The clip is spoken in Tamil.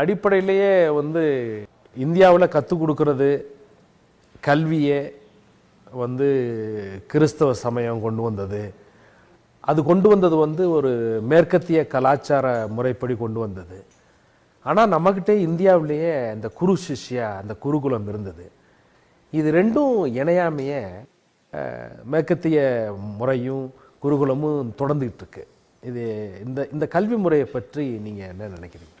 அடிப்படையிலேயே வந்து இந்தியாவில் கற்றுக் கொடுக்கறது கல்வியே வந்து கிறிஸ்தவ சமயம் கொண்டு வந்தது அது கொண்டு வந்தது வந்து ஒரு மேற்கத்திய கலாச்சார முறைப்படி கொண்டு வந்தது ஆனால் நம்மக்கிட்டே இந்தியாவிலேயே அந்த குரு சிஷ்யா அந்த குருகுலம் இருந்தது இது ரெண்டும் இணையாமையே மேற்கத்திய முறையும் குருகுலமும் தொடர்ந்துக்கிட்டு இருக்கு இது இந்த இந்த கல்வி முறையை பற்றி நீங்கள் என்ன நினைக்கிறீங்க